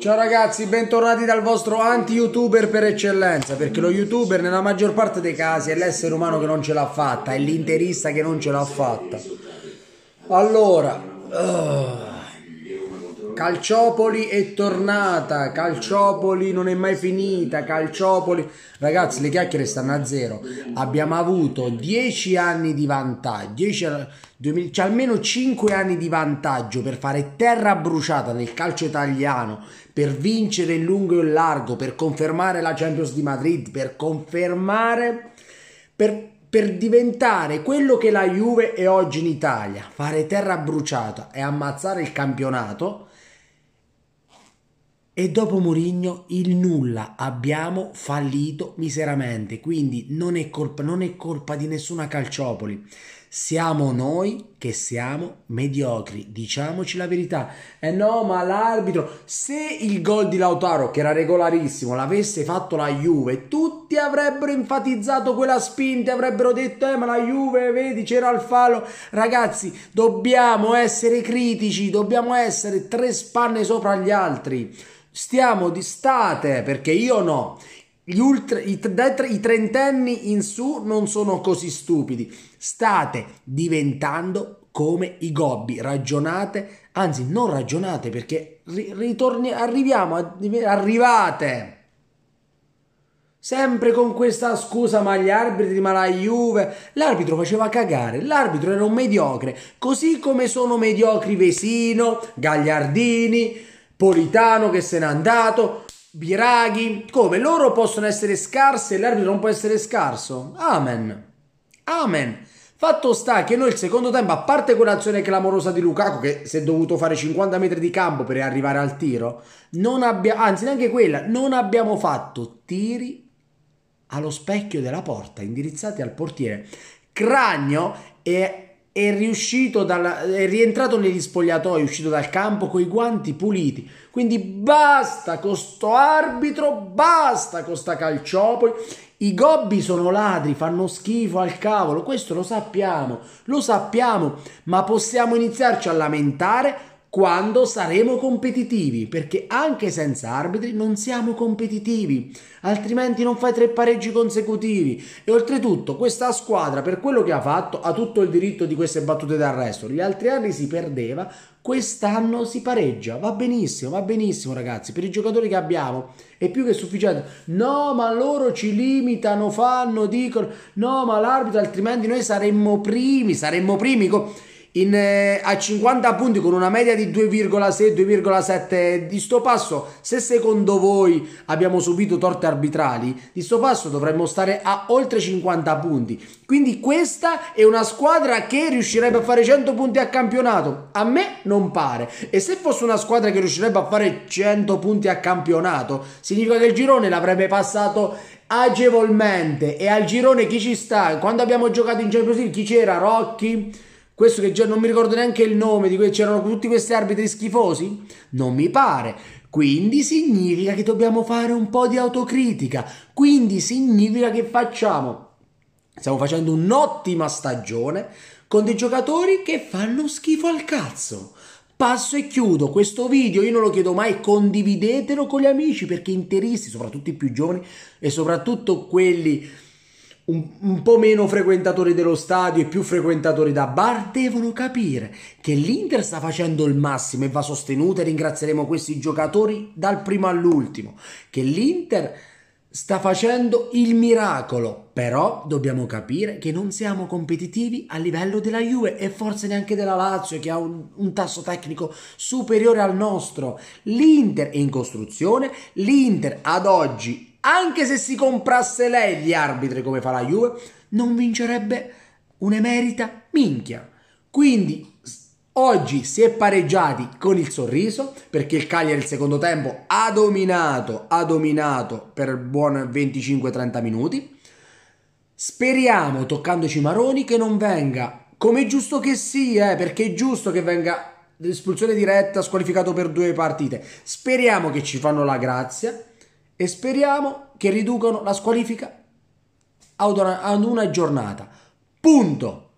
Ciao ragazzi, bentornati dal vostro anti-youtuber per eccellenza, perché lo youtuber nella maggior parte dei casi è l'essere umano che non ce l'ha fatta, è l'interista che non ce l'ha fatta. Allora, Calciopoli è tornata, Calciopoli non è mai finita, Calciopoli... Ragazzi, le chiacchiere stanno a zero. Abbiamo avuto 10 anni di vantaggio, 10, cioè almeno 5 anni di vantaggio per fare terra bruciata nel calcio italiano, per vincere in lungo e in largo, per confermare la Champions di Madrid, per confermare... Per, per diventare quello che la Juve è oggi in Italia, fare terra bruciata e ammazzare il campionato, e dopo Mourinho il nulla, abbiamo fallito miseramente, quindi non è colpa, non è colpa di nessuna calciopoli. Siamo noi che siamo mediocri, diciamoci la verità. Eh no, ma l'arbitro, se il gol di Lautaro, che era regolarissimo, l'avesse fatto la Juve, tutti avrebbero enfatizzato quella spinta, avrebbero detto, eh ma la Juve, vedi, c'era il fallo. Ragazzi, dobbiamo essere critici, dobbiamo essere tre spanne sopra gli altri. Stiamo di state, perché io no ultra, i, i trentenni in su non sono così stupidi. State diventando come i gobbi, ragionate, anzi non ragionate perché ritorni, arriviamo, arrivate sempre con questa scusa ma gli arbitri ma la Juve l'arbitro faceva cagare l'arbitro era un mediocre così come sono mediocri Vesino Gagliardini Politano che se n'è andato Biraghi. Come? Loro possono essere scarsi e l'arbitro non può essere scarso? Amen. Amen. Fatto sta che noi il secondo tempo, a parte quell'azione clamorosa di Lukaku che si è dovuto fare 50 metri di campo per arrivare al tiro, non abbiamo, anzi neanche quella, non abbiamo fatto tiri allo specchio della porta, indirizzati al portiere. Cragno e è riuscito dalla, è rientrato negli spogliatoi, è uscito dal campo con i guanti puliti. Quindi basta con sto arbitro, basta con sta calciopoli. I gobbi sono ladri, fanno schifo al cavolo, questo lo sappiamo, lo sappiamo, ma possiamo iniziarci a lamentare quando saremo competitivi, perché anche senza arbitri non siamo competitivi, altrimenti non fai tre pareggi consecutivi. E oltretutto questa squadra, per quello che ha fatto, ha tutto il diritto di queste battute d'arresto. Gli altri anni si perdeva, quest'anno si pareggia, va benissimo, va benissimo ragazzi, per i giocatori che abbiamo è più che sufficiente. No, ma loro ci limitano, fanno, dicono, no, ma l'arbitro, altrimenti noi saremmo primi, saremmo primi. Co- in, eh, a 50 punti con una media di 2,6-2,7 di sto passo, se secondo voi abbiamo subito torte arbitrali, di sto passo dovremmo stare a oltre 50 punti. Quindi questa è una squadra che riuscirebbe a fare 100 punti a campionato. A me non pare. E se fosse una squadra che riuscirebbe a fare 100 punti a campionato, significa che il girone l'avrebbe passato agevolmente. E al girone chi ci sta? Quando abbiamo giocato in Champions League chi c'era? Rocchi? Questo che già non mi ricordo neanche il nome di cui c'erano tutti questi arbitri schifosi? Non mi pare. Quindi significa che dobbiamo fare un po' di autocritica. Quindi significa che facciamo. Stiamo facendo un'ottima stagione con dei giocatori che fanno schifo al cazzo. Passo e chiudo questo video, io non lo chiedo mai, condividetelo con gli amici perché interisti, soprattutto i più giovani e soprattutto quelli un, un, po' meno frequentatori dello stadio e più frequentatori da bar devono capire che l'Inter sta facendo il massimo e va sostenuta e ringrazieremo questi giocatori dal primo all'ultimo, che l'Inter sta facendo il miracolo, però dobbiamo capire che non siamo competitivi a livello della Juve e forse neanche della Lazio che ha un, un tasso tecnico superiore al nostro. L'Inter è in costruzione, l'Inter ad oggi anche se si comprasse lei gli arbitri come fa la Juve, non vincerebbe un'emerita minchia. Quindi oggi si è pareggiati con il sorriso perché il Cagliari il secondo tempo ha dominato, ha dominato per buon 25-30 minuti. Speriamo, toccandoci Maroni, che non venga, come è giusto che sia, eh, perché è giusto che venga espulsione diretta, squalificato per due partite. Speriamo che ci fanno la grazia e speriamo che riducano la squalifica ad una, ad una giornata. Punto.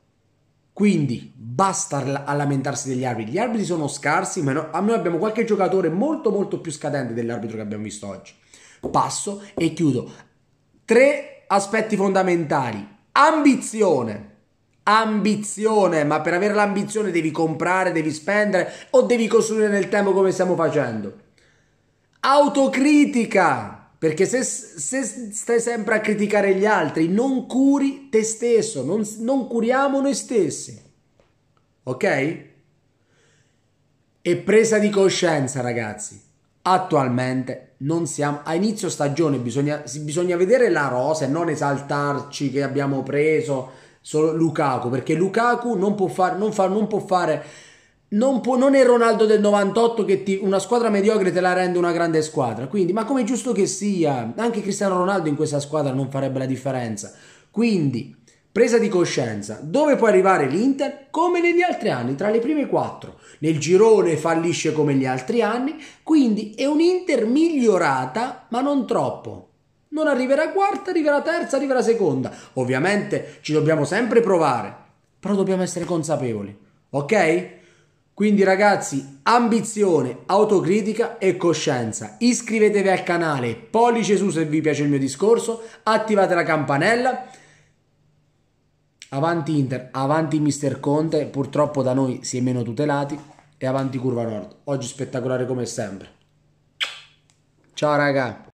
Quindi basta a lamentarsi degli arbitri. Gli arbitri sono scarsi, ma no, noi abbiamo qualche giocatore molto molto più scadente dell'arbitro che abbiamo visto oggi. Passo e chiudo. Tre aspetti fondamentali. Ambizione. Ambizione, ma per avere l'ambizione devi comprare, devi spendere o devi costruire nel tempo come stiamo facendo autocritica, perché se, se, stai sempre a criticare gli altri, non curi te stesso, non, non curiamo noi stessi. Ok? E presa di coscienza, ragazzi. Attualmente non siamo a inizio stagione, bisogna, bisogna vedere la rosa e non esaltarci che abbiamo preso solo Lukaku, perché Lukaku non può fare, non fa, non può fare non, può, non è Ronaldo del 98 che ti, una squadra mediocre te la rende una grande squadra. Quindi, ma come giusto che sia, anche Cristiano Ronaldo in questa squadra non farebbe la differenza. Quindi, presa di coscienza, dove può arrivare l'Inter? Come negli altri anni, tra le prime quattro. Nel girone fallisce come gli altri anni, quindi è un'Inter migliorata, ma non troppo. Non arriverà quarta, arriverà terza, arriverà seconda. Ovviamente ci dobbiamo sempre provare, però dobbiamo essere consapevoli. Ok? Quindi ragazzi, ambizione, autocritica e coscienza. Iscrivetevi al canale, pollice su se vi piace il mio discorso, attivate la campanella. Avanti Inter, avanti Mister Conte, purtroppo da noi si è meno tutelati e avanti Curva Nord. Oggi spettacolare come sempre. Ciao raga.